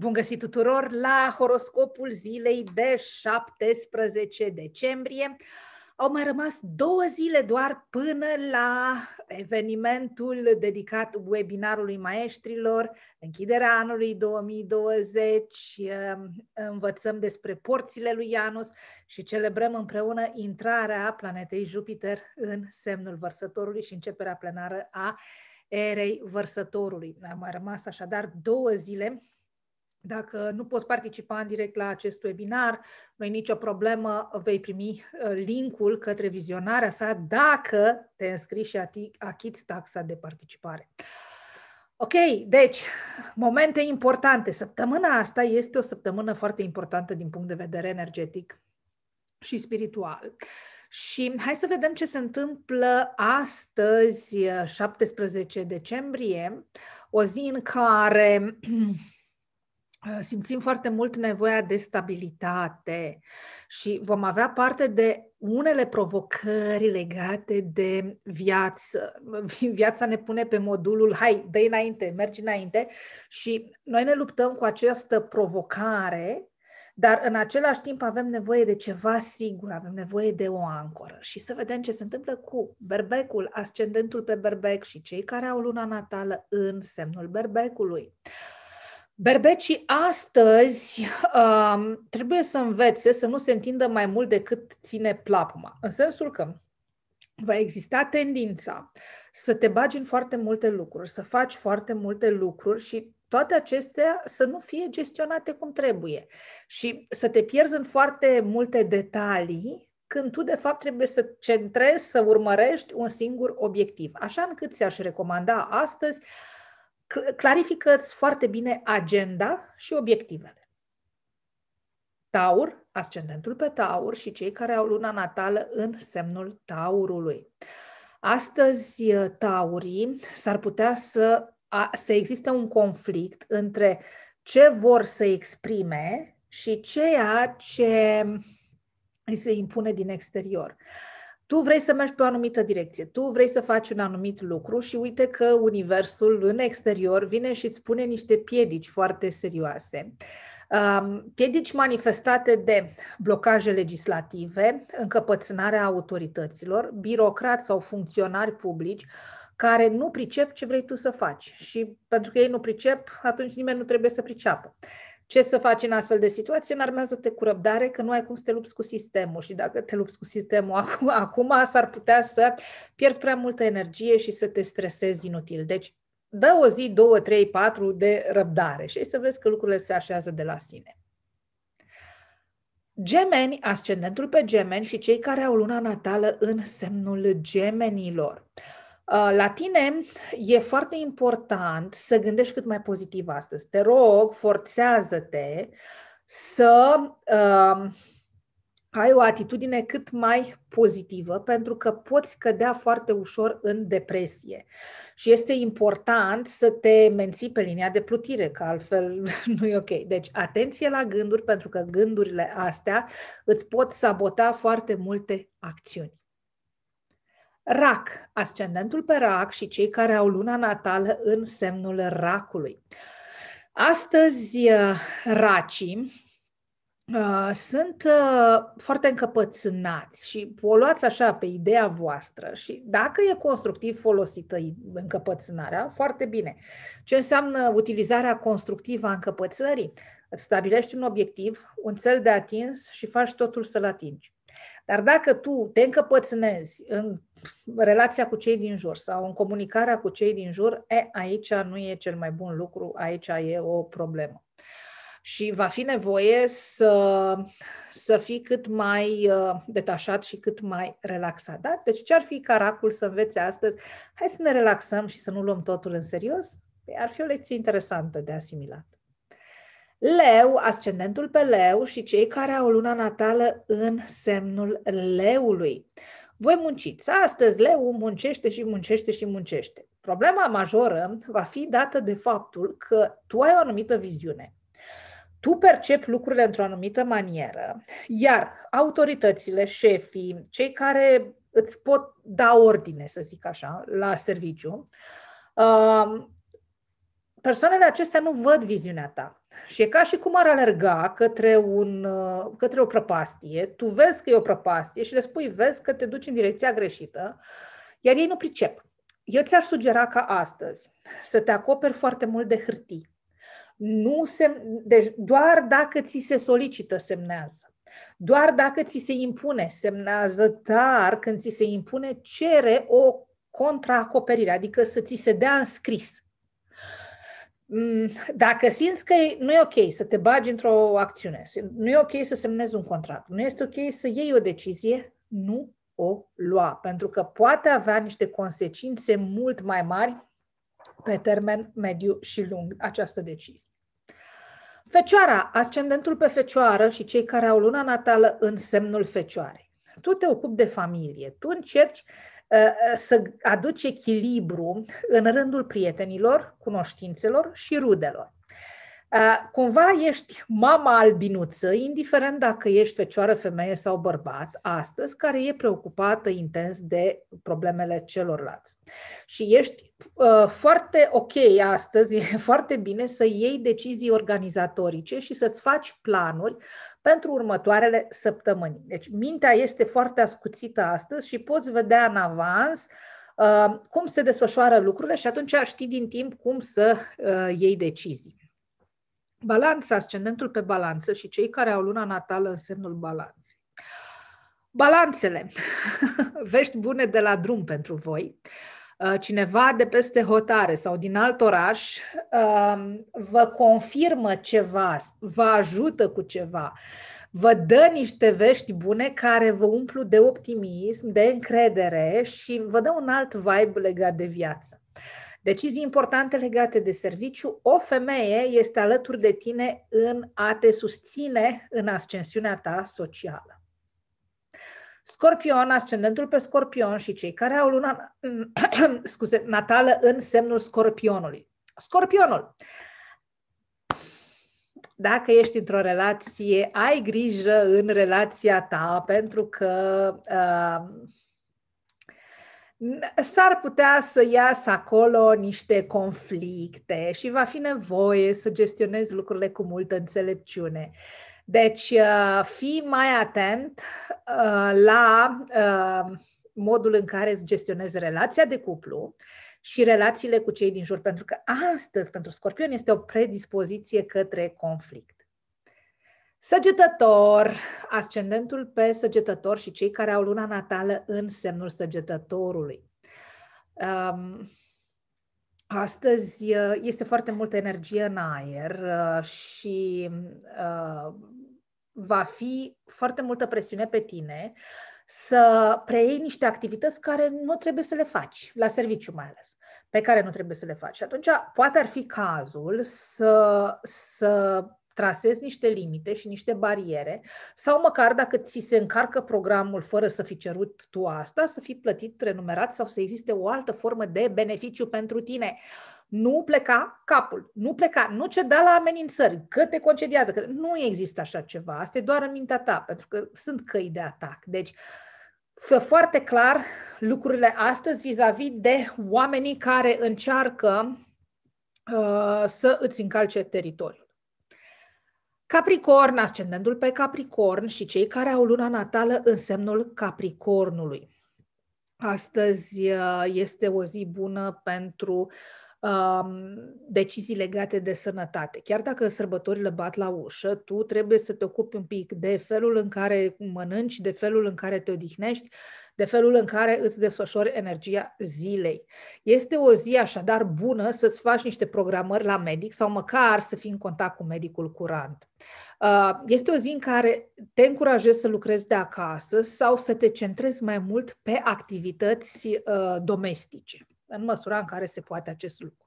Bun găsit tuturor la horoscopul zilei de 17 decembrie. Au mai rămas două zile doar până la evenimentul dedicat webinarului maestrilor, închiderea anului 2020, ehm, învățăm despre porțile lui Janus și celebrăm împreună intrarea planetei Jupiter în semnul vărsătorului și începerea plenară a erei vărsătorului. Am mai rămas așadar două zile dacă nu poți participa în direct la acest webinar, nu e nicio problemă, vei primi uh, linkul către vizionarea sa dacă te înscrii și achiți taxa de participare. Ok, deci, momente importante. Săptămâna asta este o săptămână foarte importantă din punct de vedere energetic și spiritual. Și hai să vedem ce se întâmplă astăzi, 17 decembrie, o zi în care Eh, simțim foarte mult nevoia de stabilitate și vom avea parte de unele provocări legate de viață. Viața ne pune pe modulul, hai, dă înainte, mergi înainte și noi ne luptăm cu această provocare, dar în același timp avem nevoie de ceva sigur, avem nevoie de o ancoră și să vedem ce se întâmplă cu berbecul, ascendentul pe berbec și cei care au luna natală în semnul berbecului. Berbecii astăzi um, trebuie să învețe să nu se întindă mai mult decât ține plapuma. În sensul că va exista tendința să te bagi în foarte multe lucruri, să faci foarte multe lucruri și toate acestea să nu fie gestionate cum trebuie și să te pierzi în foarte multe detalii când tu, de fapt, trebuie să centrezi, să urmărești un singur obiectiv. Așa încât ți-aș recomanda astăzi uh, clarifică-ți foarte bine agenda și obiectivele. Taur, ascendentul pe Taur și cei care au luna natală în semnul Taurului. Astăzi, Taurii s-ar putea să, a, să existe un conflict între ce vor să exprime și ceea ce îi se impune din exterior. Uh, tu vrei să mergi pe o anumită direcție, tu vrei să faci un anumit lucru și uite că universul în exterior vine și îți pune niște piedici foarte serioase. Piedici manifestate de blocaje legislative, încăpățânarea autorităților, birocrați sau funcționari publici care nu pricep ce vrei tu să faci. Și pentru că ei nu pricep, atunci nimeni nu trebuie să priceapă. Ce să faci în astfel de situație? Înarmează-te cu răbdare că nu ai cum să te lupți cu sistemul și dacă te lupți cu sistemul acum, acum s-ar putea să pierzi prea multă energie și să te stresezi inutil. Deci dă o zi, două, trei, patru de răbdare și să vezi că lucrurile se așează de la sine. Gemeni, ascendentul pe gemeni și cei care au luna natală în semnul gemenilor. Uh, la tine e foarte important să gândești cât mai pozitiv astăzi. Te rog, forțează-te să uh, ai o atitudine cât mai pozitivă, pentru că poți cădea foarte ușor în depresie. Și este important să te menții pe linia de plutire, că altfel nu e ok. Deci, atenție la gânduri, pentru că gândurile astea îți pot sabota foarte multe acțiuni. Rac, ascendentul pe rac și cei care au luna natală în semnul racului. Astăzi, uh, racii uh, sunt uh, foarte încăpățânați și o luați așa pe ideea voastră și dacă e constructiv folosită încăpățânarea, foarte bine. Ce înseamnă utilizarea constructivă a încăpățării? Îți stabilești un obiectiv, un cel de atins și faci totul să-l atingi. Dar dacă tu te încăpățânezi în relația cu cei din jur sau în comunicarea cu cei din jur, e, aici nu e cel mai bun lucru, aici e o problemă. Și va fi nevoie să, să fii cât mai uh, detașat și cât mai relaxat. Da? Deci ce ar fi caracul să înveți astăzi? Hai să ne relaxăm și să nu luăm totul în serios? Păi ar fi o lecție interesantă de asimilat. Leu, ascendentul pe leu și cei care au luna natală în semnul leului. Voi munciți. Astăzi leu muncește și muncește și muncește. Problema majoră va fi dată de faptul că tu ai o anumită viziune. Tu percepi lucrurile într-o anumită manieră, iar autoritățile, șefii, cei care îți pot da ordine, să zic așa, la serviciu, uh, persoanele acestea nu văd viziunea ta și e ca și cum ar alerga către, un, uh, către o prăpastie, tu vezi că e o prăpastie și le spui, vezi că te duci în direcția greșită, iar ei nu pricep. Eu ți-aș sugera ca astăzi să te acoperi foarte mult de hârtii. Nu se, deci doar dacă ți se solicită, semnează. Doar dacă ți se impune, semnează, dar când ți se impune, cere o contraacoperire, adică să ți se dea în scris. Mm, dacă simți că nu e ok să te bagi într-o acțiune, nu e ok să semnezi un contract, nu este ok să iei o decizie, nu o lua, pentru că poate avea niște consecințe mult mai mari pe termen mediu și lung această decizie. Fecioara, ascendentul pe fecioară și cei care au luna natală în semnul fecioarei. Tu te ocupi de familie, tu încerci Ă, ă, să aduci echilibru în rândul prietenilor, cunoștințelor și rudelor. Eh, cumva ești mama albinuță, indiferent dacă ești fecioară femeie sau bărbat, astăzi, care e preocupată intens de problemele celorlalți. Și ești uh, foarte ok astăzi, e foarte bine să iei decizii organizatorice și să-ți faci planuri pentru următoarele săptămâni. Deci, mintea este foarte ascuțită astăzi și poți vedea în avans eh, cum se desfășoară lucrurile și atunci știi din timp cum să iei decizii. Balanța, ascendentul pe balanță și cei care au luna natală în semnul balanței. Balanțele, vești bune de la drum pentru voi. Uh, cineva de peste hotare sau din alt oraș um, vă confirmă ceva, vă ajută cu ceva, vă dă niște vești bune care vă umplu de optimism, de încredere și vă dă un alt vibe legat de viață. Decizii importante legate de serviciu, o femeie este alături de tine în a te susține în ascensiunea ta socială. Scorpion, ascendentul pe scorpion și cei care au luna scuze, natală în semnul scorpionului. Scorpionul, dacă ești într-o relație, ai grijă în relația ta pentru că uh, s-ar putea să iasă acolo niște conflicte și va fi nevoie să gestionezi lucrurile cu multă înțelepciune. Deci, uh, fii mai atent uh, la uh, modul în care îți gestionezi relația de cuplu și relațiile cu cei din jur, pentru că astăzi, pentru scorpion, este o predispoziție către conflict. Săgetător, ascendentul pe săgetător și cei care au luna natală în semnul săgetătorului. Um, astăzi uh, este foarte multă energie în aer uh, și uh, va fi foarte multă presiune pe tine să preiei niște activități care nu trebuie să le faci, la serviciu mai ales pe care nu trebuie să le faci. Și atunci, poate ar fi cazul să, să trasezi niște limite și niște bariere sau măcar dacă ți se încarcă programul fără să fi cerut tu asta, să fii plătit, renumerat sau să existe o altă formă de beneficiu pentru tine. Nu pleca capul, nu pleca, nu ceda la amenințări, că te concediază, că nu există așa ceva, asta e doar în mintea ta, pentru că sunt căi de atac. Deci, fă foarte clar lucrurile astăzi vis-a-vis de oamenii care încearcă uh, să îți încalce teritoriul. Capricorn, ascendentul pe Capricorn și cei care au luna natală în semnul Capricornului. Astăzi uh, este o zi bună pentru decizii legate de sănătate. Chiar dacă sărbătorile bat la ușă, tu trebuie să te ocupi un pic de felul în care mănânci, de felul în care te odihnești, de felul în care îți desfășori energia zilei. Este o zi așadar bună să-ți faci niște programări la medic sau măcar să fii în contact cu medicul curant. Uh, este o zi în care te încurajezi să lucrezi de acasă sau să te centrezi mai mult pe activități uh, domestice în măsura în care se poate acest lucru.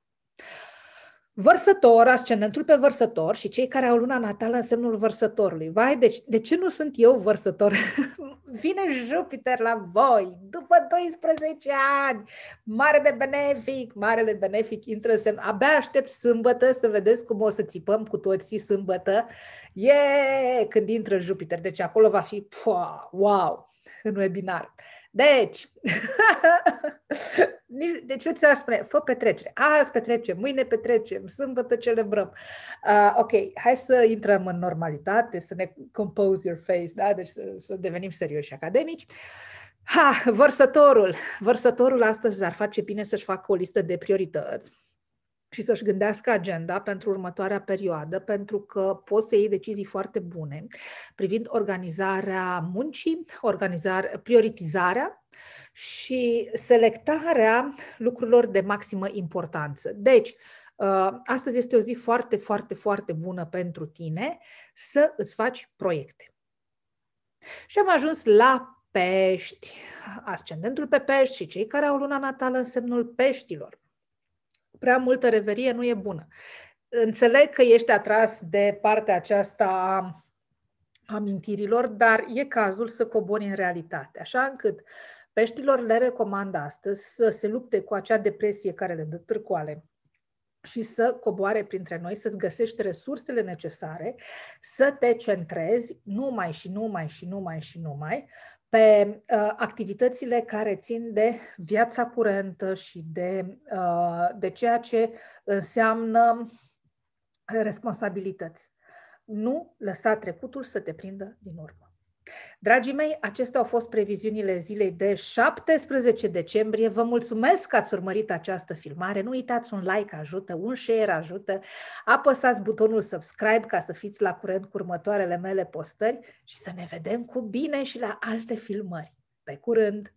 Vărsător, ascendentul pe vărsător și cei care au luna natală în semnul vărsătorului. Vai, deci, de ce nu sunt eu vărsător? Vine Jupiter la voi după 12 ani. Marele benefic, marele benefic intră în semn. Abia aștept sâmbătă să vedeți cum o să țipăm cu toții sâmbătă. E când intră Jupiter. Deci acolo va fi pua, wow în webinar. Deci, deci eu ți-aș spune, fă petrecere. Azi petrecem, mâine petrecem, sâmbătă celebrăm. Uh, ok, hai să intrăm în normalitate, să ne compose your face, da? Deci să, să devenim serioși academici. Ha, vărsătorul. Vărsătorul astăzi ar face bine să-și facă o listă de priorități și să-și gândească agenda pentru următoarea perioadă, pentru că poți să iei decizii foarte bune privind organizarea muncii, organizarea, prioritizarea și selectarea lucrurilor de maximă importanță. Deci, ă, astăzi este o zi foarte, foarte, foarte bună pentru tine să îți faci proiecte. Și am ajuns la pești, ascendentul pe pești și cei care au luna natală în semnul peștilor prea multă reverie nu e bună. Înțeleg că ești atras de partea aceasta a amintirilor, dar e cazul să cobori în realitate, așa încât peștilor le recomand astăzi să se lupte cu acea depresie care le dă târcoale, și să coboare printre noi, să-ți găsești resursele necesare, să te centrezi numai și numai și numai și numai pe uh, activitățile care țin de viața curentă și de, uh, de ceea ce înseamnă responsabilități. Nu lăsa trecutul să te prindă din urmă. Dragii mei, acestea au fost previziunile zilei de 17 decembrie. Vă mulțumesc că ați urmărit această filmare. Nu uitați un like ajută, un share ajută. Apăsați butonul subscribe ca să fiți la curent cu următoarele mele postări și să ne vedem cu bine și la alte filmări. Pe curând!